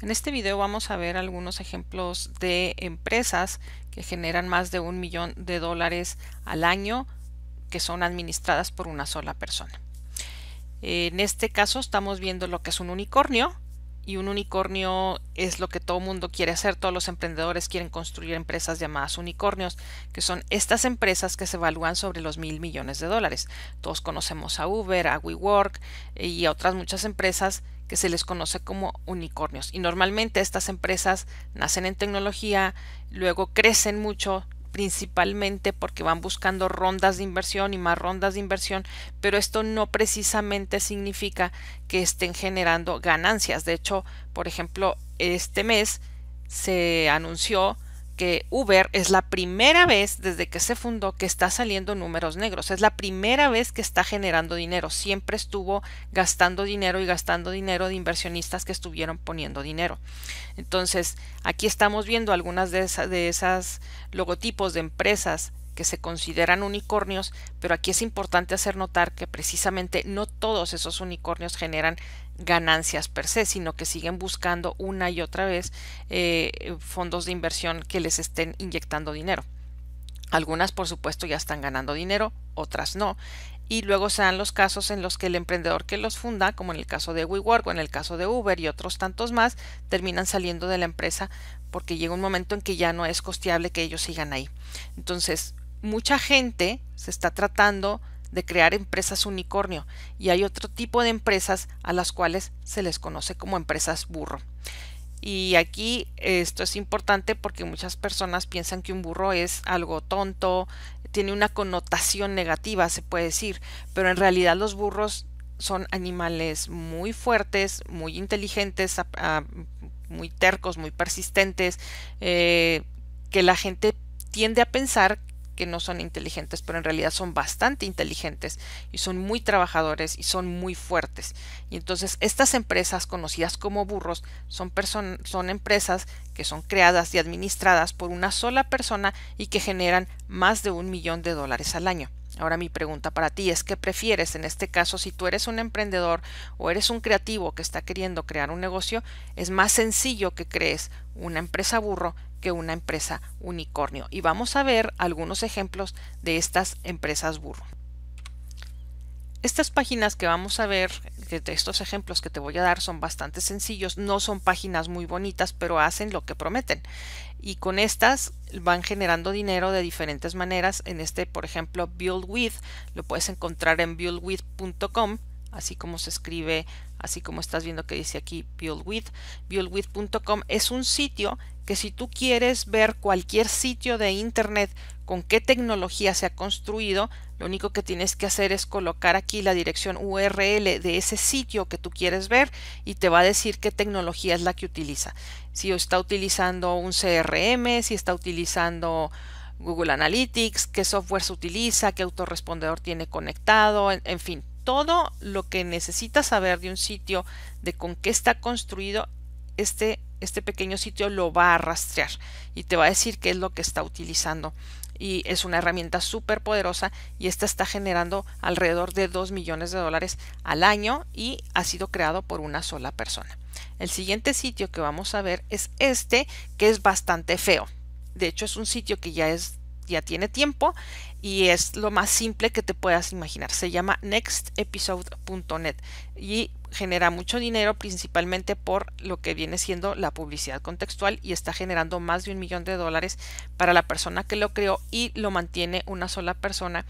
En este video vamos a ver algunos ejemplos de empresas que generan más de un millón de dólares al año que son administradas por una sola persona. En este caso estamos viendo lo que es un unicornio y un unicornio es lo que todo mundo quiere hacer. Todos los emprendedores quieren construir empresas llamadas unicornios, que son estas empresas que se evalúan sobre los mil millones de dólares. Todos conocemos a Uber, a WeWork eh, y a otras muchas empresas que se les conoce como unicornios. Y normalmente estas empresas nacen en tecnología, luego crecen mucho, principalmente porque van buscando rondas de inversión y más rondas de inversión, pero esto no precisamente significa que estén generando ganancias. De hecho, por ejemplo, este mes se anunció que Uber es la primera vez desde que se fundó que está saliendo números negros. Es la primera vez que está generando dinero. Siempre estuvo gastando dinero y gastando dinero de inversionistas que estuvieron poniendo dinero. Entonces, aquí estamos viendo algunas de, esas, de esas logotipos de empresas que se consideran unicornios, pero aquí es importante hacer notar que precisamente no todos esos unicornios generan ganancias per se, sino que siguen buscando una y otra vez eh, fondos de inversión que les estén inyectando dinero. Algunas, por supuesto, ya están ganando dinero, otras no. Y luego se los casos en los que el emprendedor que los funda, como en el caso de WeWork o en el caso de Uber y otros tantos más, terminan saliendo de la empresa porque llega un momento en que ya no es costeable que ellos sigan ahí. Entonces, mucha gente se está tratando de crear empresas unicornio y hay otro tipo de empresas a las cuales se les conoce como empresas burro. Y aquí esto es importante porque muchas personas piensan que un burro es algo tonto, tiene una connotación negativa, se puede decir, pero en realidad los burros son animales muy fuertes, muy inteligentes, ah, muy tercos, muy persistentes, eh, que la gente tiende a pensar que no son inteligentes, pero en realidad son bastante inteligentes y son muy trabajadores y son muy fuertes. Y entonces estas empresas conocidas como burros son, son empresas que son creadas y administradas por una sola persona y que generan más de un millón de dólares al año. Ahora mi pregunta para ti es qué prefieres en este caso si tú eres un emprendedor o eres un creativo que está queriendo crear un negocio, es más sencillo que crees una empresa burro que una empresa unicornio. Y vamos a ver algunos ejemplos de estas empresas burro. Estas páginas que vamos a ver, estos ejemplos que te voy a dar son bastante sencillos, no son páginas muy bonitas, pero hacen lo que prometen. Y con estas van generando dinero de diferentes maneras. En este, por ejemplo, Build With, lo puedes encontrar en buildwith.com, así como se escribe, así como estás viendo que dice aquí Buildwith, Buildwith.com es un sitio que si tú quieres ver cualquier sitio de internet con qué tecnología se ha construido, lo único que tienes que hacer es colocar aquí la dirección URL de ese sitio que tú quieres ver y te va a decir qué tecnología es la que utiliza. Si está utilizando un CRM, si está utilizando Google Analytics, qué software se utiliza, qué autorrespondedor tiene conectado, en, fin, todo lo que necesitas saber de un sitio, de con qué está construido, este, este pequeño sitio lo va a rastrear y te va a decir qué es lo que está utilizando y es una herramienta súper poderosa y esta está generando alrededor de 2 millones de dólares al año y ha sido creado por una sola persona. El siguiente sitio que vamos a ver es este que es bastante feo. De hecho es un sitio que ya es ya tiene tiempo y es lo más simple que te puedas imaginar. Se llama nextepisode.net y genera mucho dinero principalmente por lo que viene siendo la publicidad contextual y está generando más de un millón de dólares para la persona que lo creó y lo mantiene una sola persona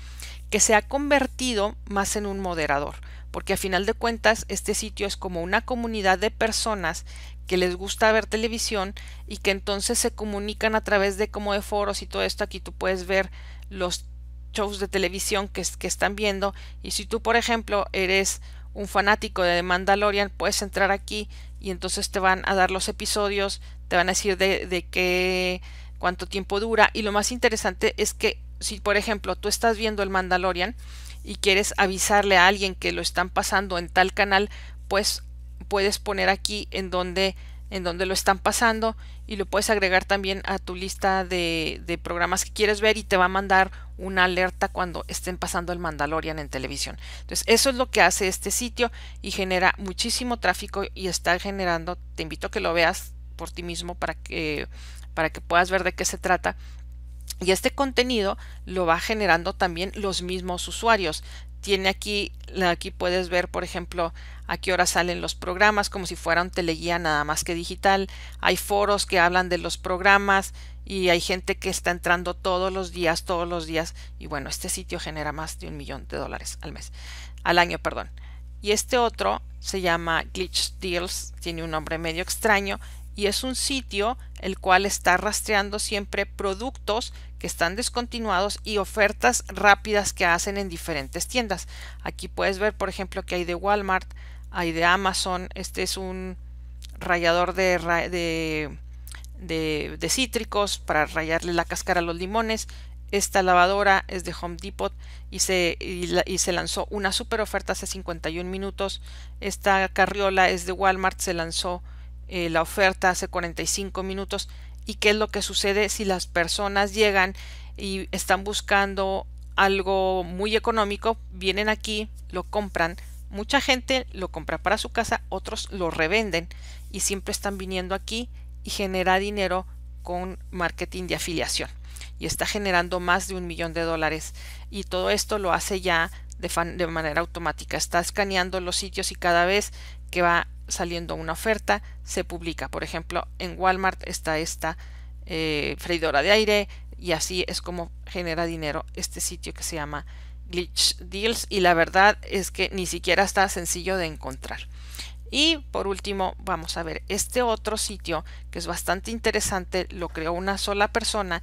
que se ha convertido más en un moderador porque a final de cuentas este sitio es como una comunidad de personas que les gusta ver televisión y que entonces se comunican a través de como de foros y todo esto aquí tú puedes ver los shows de televisión que, que están viendo y si tú por ejemplo eres un fanático de Mandalorian, puedes entrar aquí y entonces te van a dar los episodios, te van a decir de, de qué, cuánto tiempo dura. Y lo más interesante es que si, por ejemplo, tú estás viendo el Mandalorian y quieres avisarle a alguien que lo están pasando en tal canal, pues puedes poner aquí en donde en donde lo están pasando y lo puedes agregar también a tu lista de, programas que quieres ver y te va a mandar una alerta cuando estén pasando el Mandalorian en televisión. Entonces eso es lo que hace este sitio y genera muchísimo tráfico y está generando, te invito a que lo veas por ti mismo para que, para que puedas ver de qué se trata. Y este contenido lo va generando también los mismos usuarios tiene aquí, aquí puedes ver, por ejemplo, a qué hora salen los programas, como si fuera un teleguía nada más que digital. Hay foros que hablan de los programas y hay gente que está entrando todos los días, todos los días. Y bueno, este sitio genera más de un millón de dólares al mes, al año, perdón. Y este otro se llama Glitch Deals, tiene un nombre medio extraño y es un sitio el cual está rastreando siempre productos que están descontinuados y ofertas rápidas que hacen en diferentes tiendas. Aquí puedes ver, por ejemplo, que hay de Walmart, hay de Amazon, este es un rallador de, de, cítricos para rayarle la cáscara a los limones. Esta lavadora es de Home Depot y se, y se lanzó una super oferta hace 51 minutos. Esta carriola es de Walmart, se lanzó eh, la oferta hace 45 minutos y qué es lo que sucede si las personas llegan y están buscando algo muy económico, vienen aquí, lo compran, mucha gente lo compra para su casa, otros lo revenden y siempre están viniendo aquí y genera dinero con marketing de afiliación y está generando más de un millón de dólares y todo esto lo hace ya de, de manera automática, está escaneando los sitios y cada vez que va saliendo una oferta, se publica. Por ejemplo, en Walmart está esta eh, freidora de aire y así es como genera dinero este sitio que se llama Glitch Deals y la verdad es que ni siquiera está sencillo de encontrar. Y por último, vamos a ver este otro sitio que es bastante interesante, lo creó una sola persona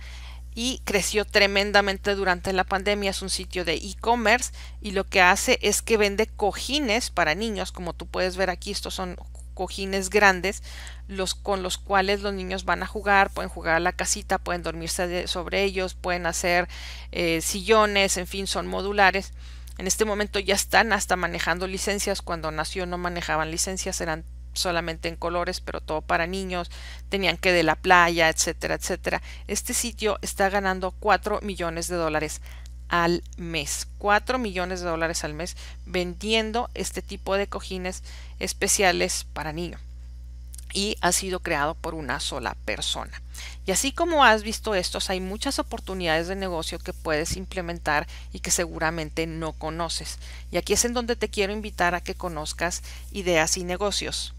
y creció tremendamente durante la pandemia. Es un sitio de e-commerce y lo que hace es que vende cojines para niños, como tú puedes ver aquí, estos son cojines grandes los con los cuales los niños van a jugar, pueden jugar a la casita, pueden dormirse sobre ellos, pueden hacer eh, sillones, en fin, son modulares. En este momento ya están hasta manejando licencias, cuando nació no manejaban licencias, eran solamente en colores, pero todo para niños, tenían que de la playa, etcétera, etcétera. Este sitio está ganando 4 millones de dólares al mes, 4 millones de dólares al mes vendiendo este tipo de cojines especiales para niños y ha sido creado por una sola persona. Y así como has visto estos, hay muchas oportunidades de negocio que puedes implementar y que seguramente no conoces. Y aquí es en donde te quiero invitar a que conozcas ideas y negocios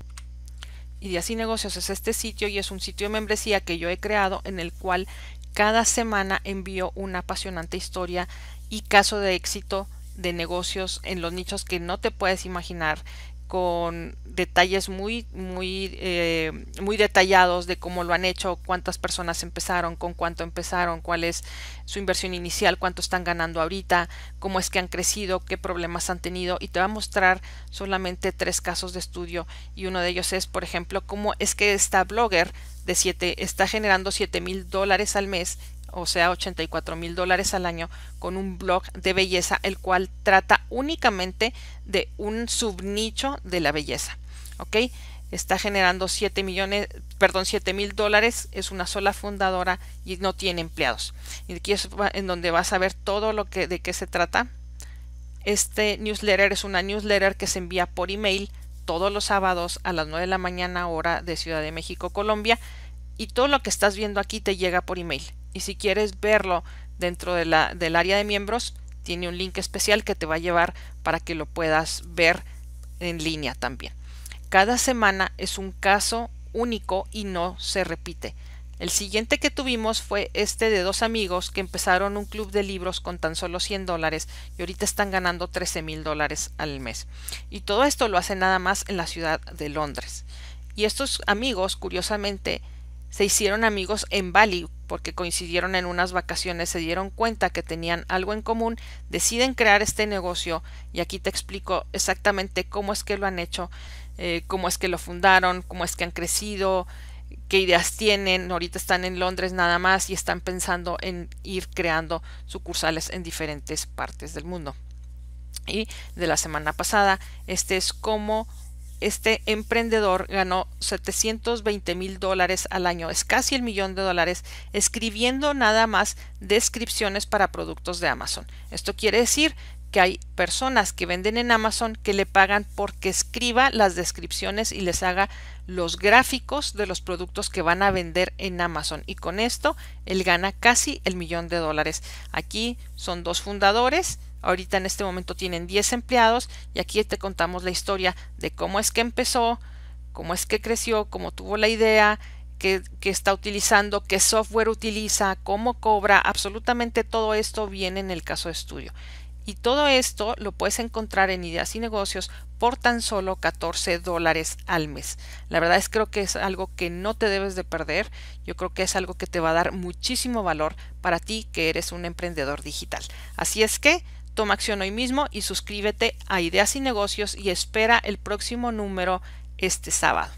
y de así negocios es este sitio y es un sitio de membresía que yo he creado en el cual cada semana envío una apasionante historia y caso de éxito de negocios en los nichos que no te puedes imaginar con detalles muy, muy, eh, muy detallados de cómo lo han hecho, cuántas personas empezaron, con cuánto empezaron, cuál es su inversión inicial, cuánto están ganando ahorita, cómo es que han crecido, qué problemas han tenido y te va a mostrar solamente tres casos de estudio y uno de ellos es, por ejemplo, cómo es que esta blogger de 7 está generando siete mil dólares al mes o sea, 84 mil dólares al año, con un blog de belleza, el cual trata únicamente de un subnicho de la belleza. ¿Ok? Está generando 7 millones, perdón, 7 mil dólares, es una sola fundadora y no tiene empleados. Y aquí es en donde vas a ver todo lo que de qué se trata. Este newsletter es una newsletter que se envía por email todos los sábados a las 9 de la mañana hora de Ciudad de México, Colombia y todo lo que estás viendo aquí te llega por email. Y si quieres verlo dentro de la, del área de miembros, tiene un link especial que te va a llevar para que lo puedas ver en línea también. Cada semana es un caso único y no se repite. El siguiente que tuvimos fue este de dos amigos que empezaron un club de libros con tan solo 100 dólares y ahorita están ganando 13 mil dólares al mes. Y todo esto lo hacen nada más en la ciudad de Londres. Y estos amigos, curiosamente, se hicieron amigos en Bali porque coincidieron en unas vacaciones, se dieron cuenta que tenían algo en común, deciden crear este negocio y aquí te explico exactamente cómo es que lo han hecho, eh, cómo es que lo fundaron, cómo es que han crecido, qué ideas tienen. Ahorita están en Londres nada más y están pensando en ir creando sucursales en diferentes partes del mundo. Y de la semana pasada, este es cómo este emprendedor ganó 720 mil dólares al año, es casi el millón de dólares, escribiendo nada más descripciones para productos de Amazon. Esto quiere decir que hay personas que venden en Amazon que le pagan porque escriba las descripciones y les haga los gráficos de los productos que van a vender en Amazon. Y con esto él gana casi el millón de dólares. Aquí son dos fundadores Ahorita en este momento tienen 10 empleados y aquí te contamos la historia de cómo es que empezó, cómo es que creció, cómo tuvo la idea, qué, está utilizando, qué software utiliza, cómo cobra. Absolutamente todo esto viene en el caso de estudio. Y todo esto lo puedes encontrar en Ideas y Negocios por tan solo 14 dólares al mes. La verdad es que creo que es algo que no te debes de perder. Yo creo que es algo que te va a dar muchísimo valor para ti que eres un emprendedor digital. Así es que Toma acción hoy mismo y suscríbete a Ideas y Negocios y espera el próximo número este sábado.